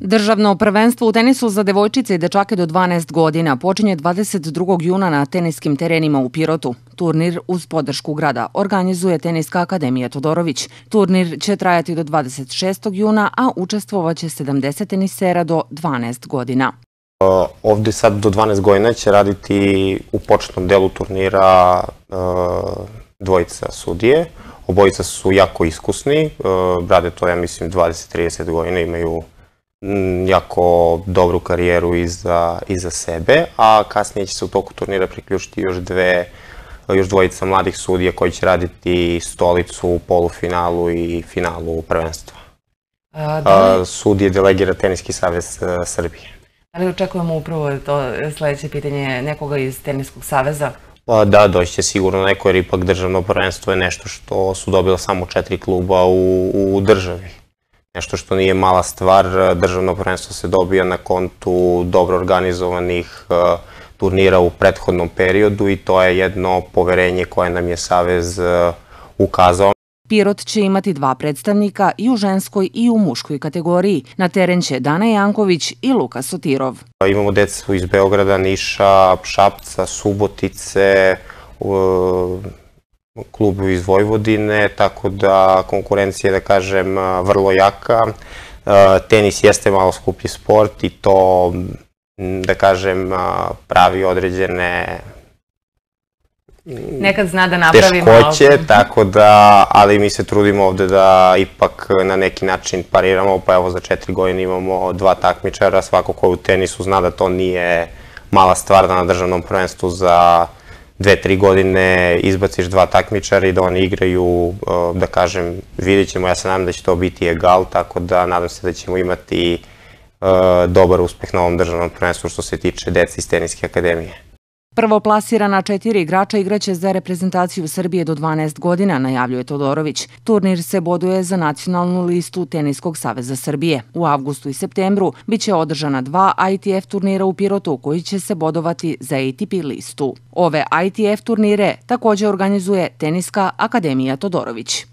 Državno prvenstvo u tenisu za devojčice i dečake do 12 godina počinje 22. juna na teniskim terenima u Pirotu. Turnir uz podršku grada organizuje Teniska akademija Todorović. Turnir će trajati do 26. juna, a učestvovaće 70 tenisera do 12 godina. Ovde sad do 12 godina će raditi u početnom delu turnira dvojica sudije. Obojica su jako iskusni, rade to, ja mislim, 20-30 godina, imaju Mm, jako dobru karijeru iza, iza sebe, a kasnije će se u toku turnira priključiti još dve još dvojica mladih sudija koji će raditi stolicu u polufinalu i finalu prvenstva. A, da li... Sudije delegira Teniski savez e, Srbije. Da li očekujemo upravo to sledeće pitanje nekoga iz Teniskog saveza? A, pa da, doći će sigurno neko jer ipak državno prvenstvo je nešto što su dobila samo četiri kluba u, u državi nešto što nije mala stvar. E, državno prvenstvo se dobija na kontu dobro organizovanih e, turnira u prethodnom periodu i to je jedno poverenje koje nam je Savez e, ukazao. Pirot će imati dva predstavnika i u ženskoj i u muškoj kategoriji. Na teren će Dana Janković i Luka Sotirov. Imamo decu iz Beograda, Niša, Šapca, Subotice, klubu iz Vojvodine, tako da konkurencija, da kažem, vrlo jaka. Tenis jeste malo skuplji sport i to, da kažem, pravi određene nekad zna da napravi teškoće, malo. tako da, ali mi se trudimo ovde da ipak na neki način pariramo, pa evo za četiri godine imamo dva takmičara, svako ko u tenisu zna da to nije mala stvar da na državnom prvenstvu za dve, tri godine izbaciš dva takmičara i da oni igraju, da kažem, vidjet ćemo, ja se nadam da će to biti egal, tako da nadam se da ćemo imati e, dobar uspeh na ovom državnom prvenstvu što se tiče deca iz Teniske akademije. Prvo plasirana četiri igrača igraće za reprezentaciju Srbije do 12 godina, najavljuje Todorović. Turnir se boduje za nacionalnu listu Teniskog saveza Srbije. U avgustu i septembru biće održana dva ITF turnira u Pirotu koji će se bodovati za ATP listu. Ove ITF turnire takođe organizuje Teniska akademija Todorović.